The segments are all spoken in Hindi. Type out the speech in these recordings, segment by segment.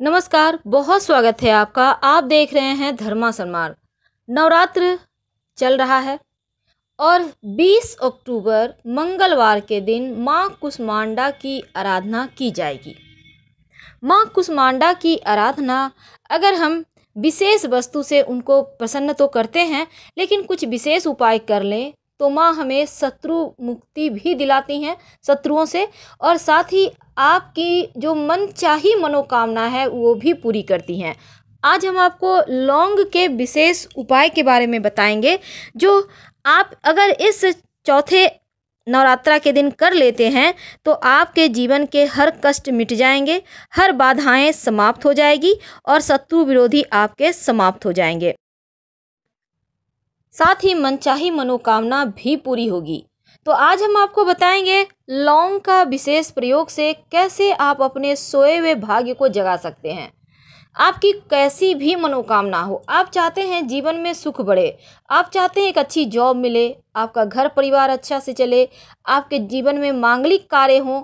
नमस्कार बहुत स्वागत है आपका आप देख रहे हैं धर्मा सन्मार्ग नवरात्र चल रहा है और 20 अक्टूबर मंगलवार के दिन माँ कुष्मांडा की आराधना की जाएगी माँ कुष्मांडा की आराधना अगर हम विशेष वस्तु से उनको प्रसन्न तो करते हैं लेकिन कुछ विशेष उपाय कर लें तो माँ हमें शत्रु मुक्ति भी दिलाती हैं शत्रुओं से और साथ ही आपकी जो मन चाही मनोकामना है वो भी पूरी करती हैं आज हम आपको लौंग के विशेष उपाय के बारे में बताएंगे जो आप अगर इस चौथे नवरात्रा के दिन कर लेते हैं तो आपके जीवन के हर कष्ट मिट जाएंगे हर बाधाएं समाप्त हो जाएगी और शत्रु विरोधी आपके समाप्त हो जाएंगे साथ ही मनचाही मनोकामना भी पूरी होगी तो आज हम आपको बताएंगे लौंग का विशेष प्रयोग से कैसे आप अपने सोए हुए भाग्य को जगा सकते हैं आपकी कैसी भी मनोकामना हो आप चाहते हैं जीवन में सुख बढ़े आप चाहते हैं एक अच्छी जॉब मिले आपका घर परिवार अच्छा से चले आपके जीवन में मांगलिक कार्य हों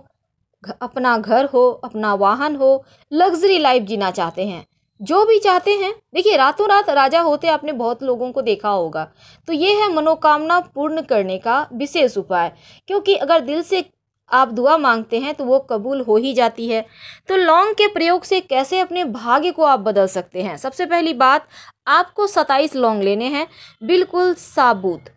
अपना घर हो अपना वाहन हो लग्जरी लाइफ जीना चाहते हैं जो भी चाहते हैं देखिए रातों रात राजा होते आपने बहुत लोगों को देखा होगा तो ये है मनोकामना पूर्ण करने का विशेष उपाय क्योंकि अगर दिल से आप दुआ मांगते हैं तो वो कबूल हो ही जाती है तो लौंग के प्रयोग से कैसे अपने भाग्य को आप बदल सकते हैं सबसे पहली बात आपको सताईस लौंग लेने हैं बिल्कुल साबुत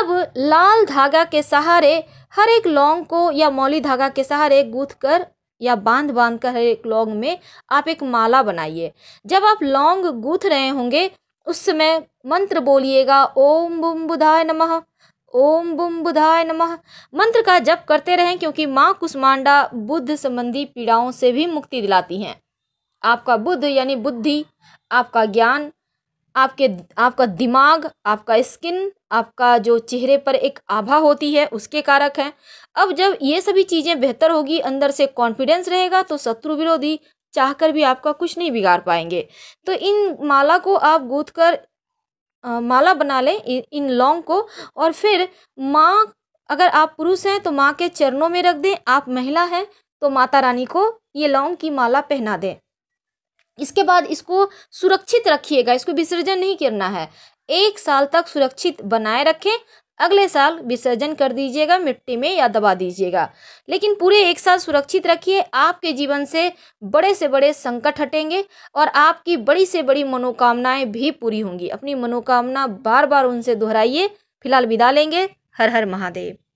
अब लाल धागा के सहारे हर एक लौंग को या मौली धागा के सहारे गूथ कर या बांध बांध कर एक लौंग में आप एक माला बनाइए जब आप लौंग गूथ रहे होंगे उस समय मंत्र बोलिएगा ओम बुम बुधाय नमः ओम बुम बुधाय नमः मंत्र का जप करते रहें क्योंकि माँ कुष्मांडा बुद्ध संबंधी पीड़ाओं से भी मुक्ति दिलाती हैं आपका बुद्ध यानी बुद्धि आपका ज्ञान आपके आपका दिमाग आपका स्किन आपका जो चेहरे पर एक आभा होती है उसके कारक हैं अब जब ये सभी चीज़ें बेहतर होगी अंदर से कॉन्फिडेंस रहेगा तो शत्रु विरोधी चाहकर भी आपका कुछ नहीं बिगाड़ पाएंगे तो इन माला को आप गूथ कर आ, माला बना लें इन, इन लौंग को और फिर माँ अगर आप पुरुष हैं तो माँ के चरणों में रख दें आप महिला हैं तो माता रानी को ये लौंग की माला पहना दें इसके बाद इसको सुरक्षित रखिएगा इसको विसर्जन नहीं करना है एक साल तक सुरक्षित बनाए रखें अगले साल विसर्जन कर दीजिएगा मिट्टी में या दबा दीजिएगा लेकिन पूरे एक साल सुरक्षित रखिए आपके जीवन से बड़े से बड़े संकट हटेंगे और आपकी बड़ी से बड़ी मनोकामनाएं भी पूरी होंगी अपनी मनोकामना बार बार उनसे दोहराइए फिलहाल विदा लेंगे हर हर महादेव